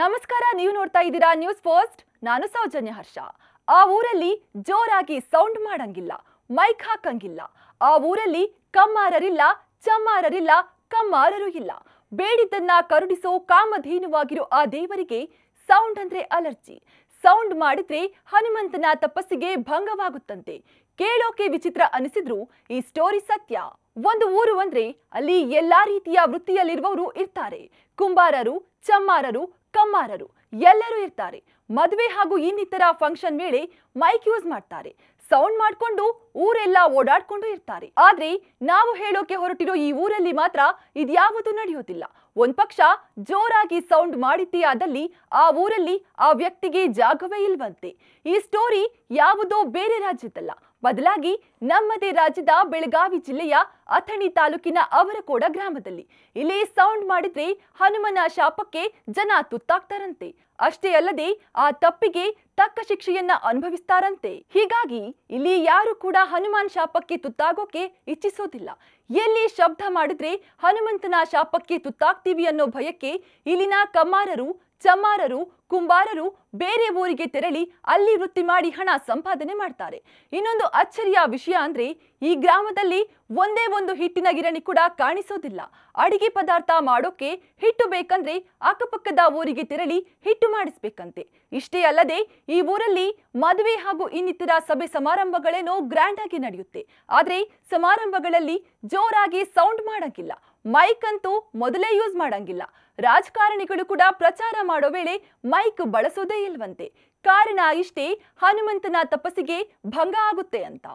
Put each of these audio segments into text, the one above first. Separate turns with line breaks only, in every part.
ನಮಸ್ಕಾರ ನೀವು ನೋಡ್ತಾ ಇದ್ದೀರಾ ನ್ಯೂಸ್ ಫಸ್ಟ್ ನಾನು ಸೌಜನ್ಯ ಹರ್ಷ ಆ ಊರಲ್ಲಿ ಜೋರಾಗಿ ಸೌಂಡ್ ಮಾಡಂಗಿಲ್ಲ ಮೈಕ್ ಹಾಕಂಗಿಲ್ಲ ಆ ಊರಲ್ಲಿ ಕಮ್ಮಾರರಿಲ್ಲ ಚಮ್ಮಾರರಿಲ್ಲ ಕಮ್ಮಾರರು ಇಲ್ಲ ಬೇಡಿದ್ದನ್ನ ಕರುಡಿಸೋ ಕಾಮಧೇನುವಾಗಿರೋ ಆ ದೇವರಿಗೆ ಸೌಂಡ್ ಅಂದ್ರೆ ಅಲರ್ಜಿ ಸೌಂಡ್ ಮಾಡಿದ್ರೆ ಹನುಮಂತನ ತಪಸ್ಸಿಗೆ ಭಂಗವಾಗುತ್ತಂತೆ ಕೇಳೋಕೆ ವಿಚಿತ್ರ ಅನಿಸಿದ್ರು ಈ ಸ್ಟೋರಿ ಸತ್ಯ ಒಂದು ಊರು ಅಂದ್ರೆ ಅಲ್ಲಿ ಎಲ್ಲಾ ರೀತಿಯ ವೃತ್ತಿಯಲ್ಲಿರುವವರು ಇರ್ತಾರೆ ಕುಂಬಾರರು ಚಮ್ಮಾರರು ಕಮ್ಮಾರರು ಎಲ್ಲರೂ ಇರ್ತಾರೆ ಮದುವೆ ಹಾಗೂ ಇನ್ನಿತರ ಫಂಕ್ಷನ್ ವೇಳೆ ಮೈಕ್ ಯೂಸ್ ಮಾಡ್ತಾರೆ ಸೌಂಡ್ ಮಾಡ್ಕೊಂಡು ಊರೆಲ್ಲ ಓಡಾಡ್ಕೊಂಡು ಇರ್ತಾರೆ ಆದ್ರೆ ನಾವು ಹೇಳೋಕೆ ಹೊರಟಿರೋ ಈ ಊರಲ್ಲಿ ಮಾತ್ರ ಇದ್ಯಾವುದು ನಡೆಯೋದಿಲ್ಲ ಒಂದ್ ಪಕ್ಷ ಜೋರಾಗಿ ಸೌಂಡ್ ಮಾಡಿತಿಯಾದಲ್ಲಿ ಆ ಊರಲ್ಲಿ ಆ ವ್ಯಕ್ತಿಗೆ ಜಾಗವೇ ಇಲ್ವಂತೆ ಈ ಸ್ಟೋರಿ ಯಾವುದೋ ಬೇರೆ ರಾಜ್ಯದಲ್ಲ ಬದಲಾಗಿ ನಮ್ಮದೇ ರಾಜ್ಯದ ಬೆಳಗಾವಿ ಜಿಲ್ಲೆಯ ಅಥಣಿ ತಾಲೂಕಿನ ಅವರಕೋಡ ಗ್ರಾಮದಲ್ಲಿ ಇಲ್ಲಿ ಸೌಂಡ್ ಮಾಡಿದ್ರೆ ಹನುಮನ ಶಾಪಕ್ಕೆ ಜನ ತುತ್ತಾಗ್ತಾರಂತೆ ಅಷ್ಟೇ ಅಲ್ಲದೆ ಆ ತಪ್ಪಿಗೆ ತಕ್ಕ ಶಿಕ್ಷೆಯನ್ನ ಅನುಭವಿಸ್ತಾರಂತೆ ಹೀಗಾಗಿ ಇಲ್ಲಿ ಯಾರು ಕೂಡ ಹನುಮಾನ್ ಶಾಪಕ್ಕೆ ತುತ್ತಾಗೋಕೆ ಇಚ್ಛಿಸೋದಿಲ್ಲ ಎಲ್ಲಿ ಶಬ್ದ ಮಾಡಿದ್ರೆ ಹನುಮಂತನ ಶಾಪಕ್ಕೆ ತುತ್ತಾಗ್ತೀವಿ ಅನ್ನೋ ಭಯಕ್ಕೆ ಇಲ್ಲಿನ ಕಮ್ಮಾರರು ಚಮ್ಮಾರರು ಕುಂಬಾರರು ಬೇರೆ ಊರಿಗೆ ತೆರಳಿ ಅಲ್ಲಿ ವೃತ್ತಿ ಮಾಡಿ ಹಣ ಸಂಪಾದನೆ ಮಾಡ್ತಾರೆ ಇನ್ನೊಂದು ಅಚ್ಚರಿಯ ವಿಷಯ ಅಂದ್ರೆ ಈ ಗ್ರಾಮದಲ್ಲಿ ಒಂದೇ ಒಂದು ಹಿಟ್ಟಿನ ಗಿರಣಿ ಕೂಡ ಕಾಣಿಸೋದಿಲ್ಲ ಅಡಿಗೆ ಪದಾರ್ಥ ಮಾಡೋಕೆ ಹಿಟ್ಟು ಬೇಕಂದ್ರೆ ಅಕ್ಕಪಕ್ಕದ ಊರಿಗೆ ತೆರಳಿ ಹಿಟ್ಟು ಮಾಡಿಸ್ಬೇಕಂತೆ ಇಷ್ಟೇ ಅಲ್ಲದೆ ಈ ಊರಲ್ಲಿ ಮದುವೆ ಹಾಗೂ ಇನ್ನಿತರ ಸಭೆ ಸಮಾರಂಭಗಳೇನೋ ಗ್ರ್ಯಾಂಡ್ ಆಗಿ ನಡೆಯುತ್ತೆ ಆದ್ರೆ ಸಮಾರಂಭಗಳಲ್ಲಿ ಜೋರಾಗಿ ಸೌಂಡ್ ಮಾಡಂಗಿಲ್ಲ ಮೈಕ್ ಅಂತೂ ಮೊದಲೇ ಯೂಸ್ ಮಾಡಂಗಿಲ್ಲ ರಾಜಕಾರಣಿಗಳು ಕೂಡ ಪ್ರಚಾರ ಮಾಡೋ ವೇಳೆ ಮೈಕ್ ಬಳಸೋದೇ ಇಲ್ವಂತೆ ಕಾರಣ ಇಷ್ಟೇ ಹನುಮಂತನ ತಪಸ್ಸಿಗೆ ಭಂಗ ಆಗುತ್ತೆ ಅಂತ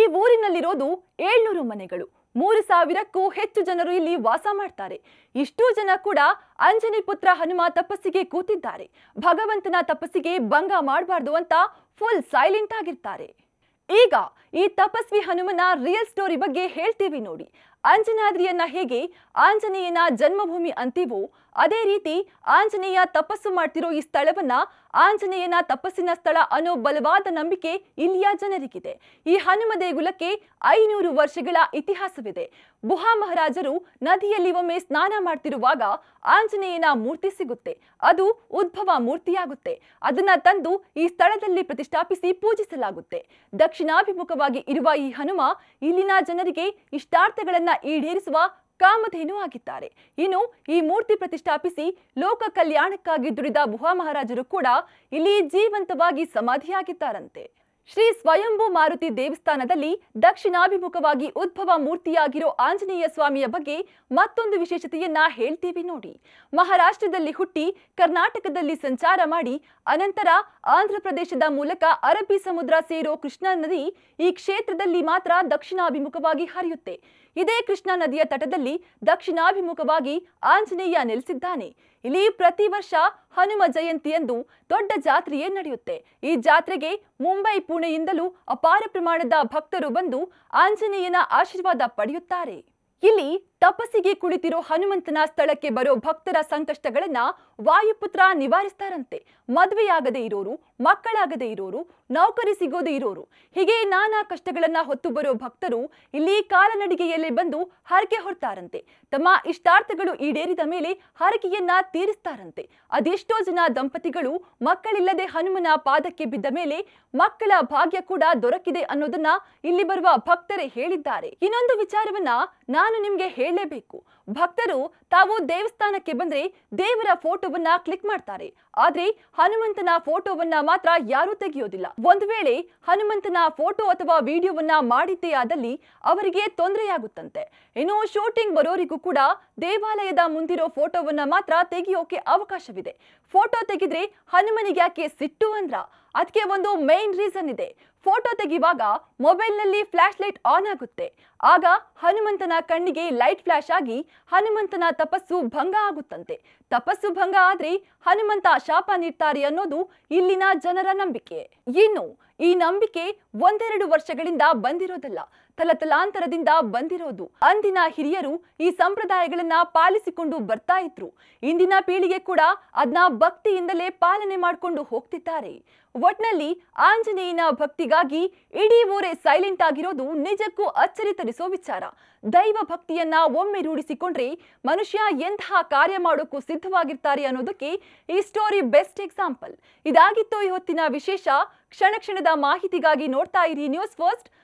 ಈ ಊರಿನಲ್ಲಿರೋದು ಏಳ್ನೂರು ಮನೆಗಳು ಮೂರು ಸಾವಿರಕ್ಕೂ ಹೆಚ್ಚು ಜನರು ಇಲ್ಲಿ ವಾಸ ಮಾಡ್ತಾರೆ ಇಷ್ಟೂ ಜನ ಕೂಡ ಅಂಜನಿ ಪುತ್ರ ಹನುಮ ತಪಸ್ಸಿಗೆ ಕೂತಿದ್ದಾರೆ ಭಗವಂತನ ತಪಸ್ಸಿಗೆ ಭಂಗ ಮಾಡಬಾರ್ದು ಅಂತ ಫುಲ್ ಸೈಲೆಂಟ್ ಆಗಿರ್ತಾರೆ ಈಗ ಈ ತಪಸ್ವಿ ಹನುಮನ ರಿಯಲ್ ಸ್ಟೋರಿ ಬಗ್ಗೆ ಹೇಳ್ತೀವಿ ನೋಡಿ ಆಂಜನಾದ್ರಿಯನ್ನ ಹೇಗೆ ಆಂಜನೇಯನ ಜನ್ಮಭೂಮಿ ಅಂತೀವೋ ಅದೇ ರೀತಿ ಆಂಜನೇಯ ತಪಸ್ಸು ಮಾಡ್ತಿರೋ ಈ ಸ್ಥಳವನ್ನ ಆಂಜನೇಯನ ತಪಸ್ಸಿನ ಸ್ಥಳ ಅನ್ನೋ ಬಲವಾದ ನಂಬಿಕೆ ಇಲ್ಲಿಯ ಜನರಿಗಿದೆ ಈ ಹನುಮ ದೇಗುಲಕ್ಕೆ ಐನೂರು ವರ್ಷಗಳ ಇತಿಹಾಸವಿದೆ ಬುಹಾ ಮಹಾರಾಜರು ನದಿಯಲ್ಲಿ ಒಮ್ಮೆ ಸ್ನಾನ ಮಾಡ್ತಿರುವಾಗ ಆಂಜನೇಯನ ಮೂರ್ತಿ ಸಿಗುತ್ತೆ ಅದು ಉದ್ಭವ ಮೂರ್ತಿಯಾಗುತ್ತೆ ಅದನ್ನ ತಂದು ಈ ಸ್ಥಳದಲ್ಲಿ ಪ್ರತಿಷ್ಠಾಪಿಸಿ ಪೂಜಿಸಲಾಗುತ್ತೆ ದಕ್ಷಿಣಾಭಿಮುಖವಾಗಿ ಇರುವ ಈ ಹನುಮ ಇಲ್ಲಿನ ಜನರಿಗೆ ಇಷ್ಟಾರ್ಥಗಳನ್ನ ಈಡೇರಿಸುವ ಕಾಮಧೇನು ಆಗಿದ್ದಾರೆ ಇನ್ನು ಈ ಮೂರ್ತಿ ಪ್ರತಿಷ್ಠಾಪಿಸಿ ಲೋಕ ಕಲ್ಯಾಣಕ್ಕಾಗಿ ದುಡಿದ ಮಹಾರಾಜರು ಕೂಡ ಇಲ್ಲಿ ಜೀವಂತವಾಗಿ ಸಮಾಧಿಯಾಗಿದ್ದಾರಂತೆ ಶ್ರೀ ಸ್ವಯಂಭೂ ಮಾರುತಿ ದೇವಸ್ಥಾನದಲ್ಲಿ ದಕ್ಷಿಣಾಭಿಮುಖವಾಗಿ ಉದ್ಭವ ಮೂರ್ತಿಯಾಗಿರೋ ಆಂಜನೇಯ ಸ್ವಾಮಿಯ ಬಗ್ಗೆ ಮತ್ತೊಂದು ವಿಶೇಷತೆಯನ್ನ ಹೇಳ್ತೀವಿ ನೋಡಿ ಮಹಾರಾಷ್ಟ್ರದಲ್ಲಿ ಹುಟ್ಟಿ ಕರ್ನಾಟಕದಲ್ಲಿ ಸಂಚಾರ ಮಾಡಿ ಅನಂತರ ಆಂಧ್ರಪ್ರದೇಶದ ಮೂಲಕ ಅರಬ್ಬಿ ಸಮುದ್ರ ಸೇರೋ ಕೃಷ್ಣಾ ನದಿ ಈ ಕ್ಷೇತ್ರದಲ್ಲಿ ಮಾತ್ರ ದಕ್ಷಿಣಾಭಿಮುಖವಾಗಿ ಹರಿಯುತ್ತೆ ಇದೇ ಕೃಷ್ಣಾ ನದಿಯ ತಟದಲ್ಲಿ ದಕ್ಷಿಣಾಭಿಮುಖವಾಗಿ ಆಂಜನೇಯ ನೆಲೆಸಿದ್ದಾನೆ ಇಲ್ಲಿ ಪ್ರತಿ ವರ್ಷ ಹನುಮ ಜಯಂತಿಯಂದು ದೊಡ್ಡ ಜಾತ್ರೆಯೇ ನಡೆಯುತ್ತೆ ಈ ಜಾತ್ರೆಗೆ ಮುಂಬೈ ಪುಣೆಯಿಂದಲೂ ಅಪಾರ ಪ್ರಮಾಣದ ಭಕ್ತರು ಬಂದು ಆಂಜನೇಯನ ಆಶೀರ್ವಾದ ಪಡೆಯುತ್ತಾರೆ ಇಲ್ಲಿ ತಪಸ್ಸಿಗೆ ಕುಳಿತಿರೋ ಹನುಮಂತನ ಸ್ಥಳಕ್ಕೆ ಬರೋ ಭಕ್ತರ ಸಂಕಷ್ಟಗಳನ್ನ ವಾಯುಪುತ್ರ ನಿವಾರಿಸ್ತಾರಂತೆ ಮದುವೆಯಾಗದೇ ಇರೋರು ಮಕ್ಕಳಾಗದೇ ಇರೋರು ನೌಕರಿ ಸಿಗೋದೇ ಇರೋರು ಹೀಗೆ ನಾನಾ ಕಷ್ಟಗಳನ್ನ ಹೊತ್ತು ಬರೋ ಭಕ್ತರು ಇಲ್ಲಿ ಕಾಲನಡಿಗೆಯಲ್ಲಿ ಬಂದು ಹರಕೆ ಹೊರತಾರಂತೆ ತಮ್ಮ ಇಷ್ಟಾರ್ಥಗಳು ಈಡೇರಿದ ಮೇಲೆ ಹರಕೆಯನ್ನ ತೀರಿಸ್ತಾರಂತೆ ಅದೆಷ್ಟೋ ಜನ ದಂಪತಿಗಳು ಮಕ್ಕಳಿಲ್ಲದೆ ಹನುಮನ ಪಾದಕ್ಕೆ ಬಿದ್ದ ಮೇಲೆ ಮಕ್ಕಳ ಭಾಗ್ಯ ಕೂಡ ದೊರಕಿದೆ ಅನ್ನೋದನ್ನ ಇಲ್ಲಿ ಬರುವ ಭಕ್ತರೇ ಹೇಳಿದ್ದಾರೆ ಇನ್ನೊಂದು ವಿಚಾರವನ್ನ ನಾನು ನಿಮ್ಗೆ ಹೇಳಲೇಬೇಕು ಭಕ್ತರು ತಾವು ದೇವಸ್ಥಾನಕ್ಕೆ ಬಂದ್ರೆ ದೇವರ ಫೋಟೋವನ್ನ ಕ್ಲಿಕ್ ಮಾಡ್ತಾರೆ ಆದ್ರೆ ಹನುಮಂತನ ಫೋಟೋವನ್ನ ಮಾತ್ರ ಯಾರೂ ತೆಗೆಯೋದಿಲ್ಲ ಒಂದು ವೇಳೆ ಹನುಮಂತನ ಫೋಟೋ ಅಥವಾ ವಿಡಿಯೋವನ್ನ ಮಾಡಿದ್ದೆಯಾದಲ್ಲಿ ಅವರಿಗೆ ತೊಂದರೆಯಾಗುತ್ತಂತೆ ಇನ್ನು ಶೂಟಿಂಗ್ ಬರೋರಿಗೂ ಕೂಡ ದೇವಾಲಯದ ಮುಂದಿರೋ ಫೋಟೋವನ್ನ ಮಾತ್ರ ತೆಗೆಯೋಕೆ ಅವಕಾಶವಿದೆ ಫೋಟೋ ತೆಗೆದ್ರೆ ಹನುಮನಿಗೆ ಯಾಕೆ ಸಿಟ್ಟು ಅಂದ್ರ ಅದಕ್ಕೆ ಒಂದು ಮೇನ್ ರೀಸನ್ ಇದೆ ಫೋಟೋ ತೆಗೆಯುವಾಗ ಮೊಬೈಲ್ನಲ್ಲಿ ಫ್ಲಾಶ್ ಲೈಟ್ ಆನ್ ಆಗುತ್ತೆ ಆಗ ಹನುಮಂತನ ಕಣ್ಣಿಗೆ ಲೈಟ್ ಫ್ಲಾಶ್ ಆಗಿ ಹನುಮಂತನ ತಪಸ್ಸು ಭಂಗ ಆಗುತ್ತಂತೆ ತಪಸ್ಸು ಭಂಗ ಆದ್ರೆ ಹನುಮಂತ ಶಾಪ ನೀಡ್ತಾರೆ ಅನ್ನೋದು ಇಲ್ಲಿನ ಜನರ ನಂಬಿಕೆ ಇನ್ನು ಈ ನಂಬಿಕೆ ಒಂದೆರಡು ವರ್ಷಗಳಿಂದ ಬಂದಿರೋದಲ್ಲ ತಲತಲಾಂತರದಿಂದ ಬಂದಿರೋದು ಅಂದಿನ ಹಿರಿಯರು ಈ ಸಂಪ್ರದಾಯಗಳನ್ನ ಪಾಲಿಸಿಕೊಂಡು ಬರ್ತಾ ಇದ್ರು ಇಂದಿನ ಪೀಳಿಗೆ ಕೂಡ ಅದನ್ನ ಭಕ್ತಿಯಿಂದಲೇ ಪಾಲನೆ ಮಾಡಿಕೊಂಡು ಹೋಗ್ತಿದ್ದಾರೆ ಒಟ್ನಲ್ಲಿ ಆಂಜನೇಯನ ಭಕ್ತಿಗಾಗಿ ಇಡೀ ಊರೇ ಸೈಲೆಂಟ್ ಆಗಿರೋದು ನಿಜಕ್ಕೂ ಅಚ್ಚರಿ ತರಿಸೋ ವಿಚಾರ ದೈವ ಭಕ್ತಿಯನ್ನ ಒಮ್ಮೆ ರೂಢಿಸಿಕೊಂಡ್ರೆ ಮನುಷ್ಯ ಎಂತಹ ಕಾರ್ಯ ಮಾಡೋಕ್ಕೂ ಸಿದ್ಧವಾಗಿರ್ತಾರೆ ಅನ್ನೋದಕ್ಕೆ ಈ ಸ್ಟೋರಿ ಬೆಸ್ಟ್ ಎಕ್ಸಾಂಪಲ್ ಇದಾಗಿತ್ತು ಈ ಹೊತ್ತಿನ ವಿಶೇಷ ಕ್ಷಣ ಕ್ಷಣದ ಮಾಹಿತಿಗಾಗಿ ನೋಡ್ತಾ ಇರಿ ನ್ಯೂಸ್ ಫಸ್ಟ್